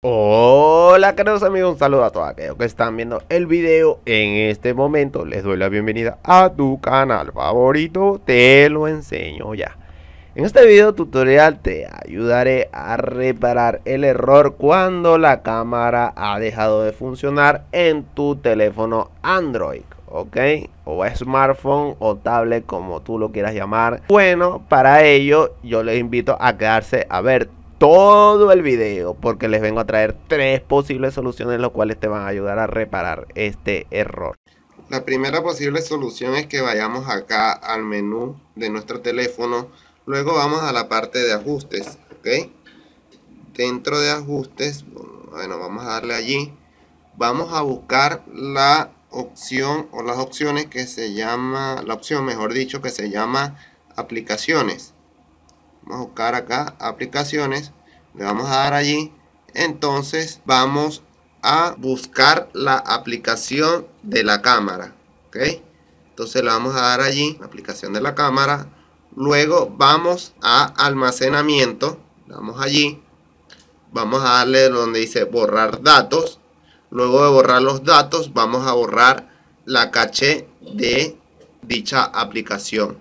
Hola queridos amigos, un saludo a todos aquellos que están viendo el video en este momento Les doy la bienvenida a tu canal favorito, te lo enseño ya En este video tutorial te ayudaré a reparar el error cuando la cámara ha dejado de funcionar en tu teléfono Android ¿ok? O smartphone o tablet, como tú lo quieras llamar. Bueno, para ello yo les invito a quedarse a ver todo el video porque les vengo a traer tres posibles soluciones las cuales te van a ayudar a reparar este error. La primera posible solución es que vayamos acá al menú de nuestro teléfono, luego vamos a la parte de ajustes, Dentro de ajustes, bueno, vamos a darle allí, vamos a buscar la opción o las opciones que se llama, la opción mejor dicho que se llama aplicaciones vamos a buscar acá aplicaciones le vamos a dar allí entonces vamos a buscar la aplicación de la cámara ok entonces le vamos a dar allí la aplicación de la cámara luego vamos a almacenamiento vamos allí vamos a darle donde dice borrar datos luego de borrar los datos vamos a borrar la caché de dicha aplicación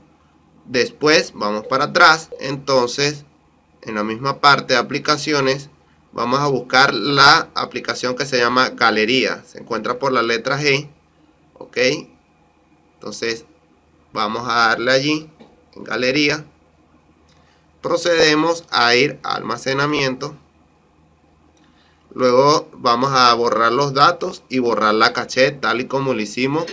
después vamos para atrás entonces en la misma parte de aplicaciones, vamos a buscar la aplicación que se llama Galería. Se encuentra por la letra G, ¿ok? Entonces, vamos a darle allí, en Galería. Procedemos a ir a Almacenamiento. Luego vamos a borrar los datos y borrar la caché, tal y como lo hicimos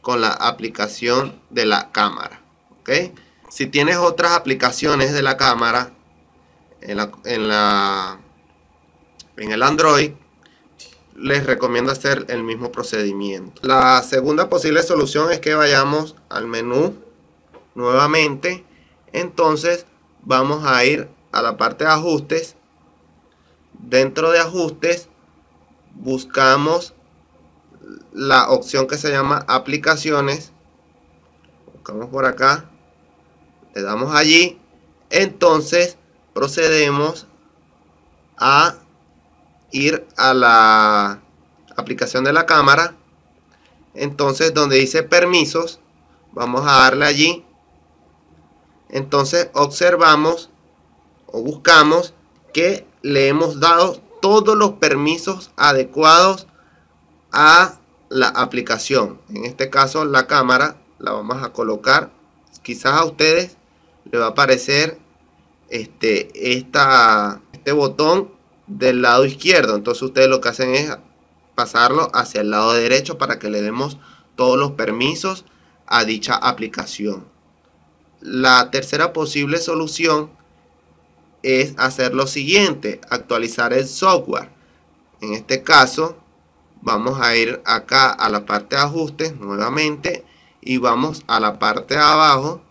con la aplicación de la cámara. ¿ok? Si tienes otras aplicaciones de la cámara, en, la, en, el Android, les recomiendo hacer el mismo procedimiento. La segunda posible solución es que vayamos al menú nuevamente. Entonces vamos a ir a la parte de ajustes. Dentro de ajustes buscamos la opción que se llama aplicaciones. Buscamos por acá. Le damos allí. Entonces procedemos a ir a la aplicación de la cámara. Entonces, donde dice permisos, vamos a darle allí. Entonces, observamos o buscamos que le hemos dado todos los permisos adecuados a la aplicación. En este caso, la cámara la vamos a colocar. Quizás a ustedes le va a aparecer este, esta, este botón del lado izquierdo. Entonces ustedes lo que hacen es pasarlo hacia el lado derecho para que le demos todos los permisos a dicha aplicación. La tercera posible solución es hacer lo siguiente, actualizar el software. En este caso, vamos a ir acá a la parte de ajustes nuevamente y vamos a la parte de abajo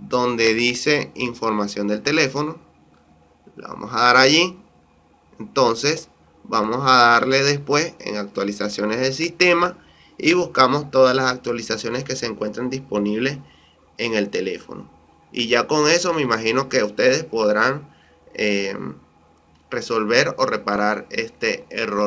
donde dice información del teléfono. La vamos a dar allí. Entonces vamos a darle después en actualizaciones del sistema y buscamos todas las actualizaciones que se encuentran disponibles en el teléfono. Y ya con eso me imagino que ustedes podrán eh, resolver o reparar este error.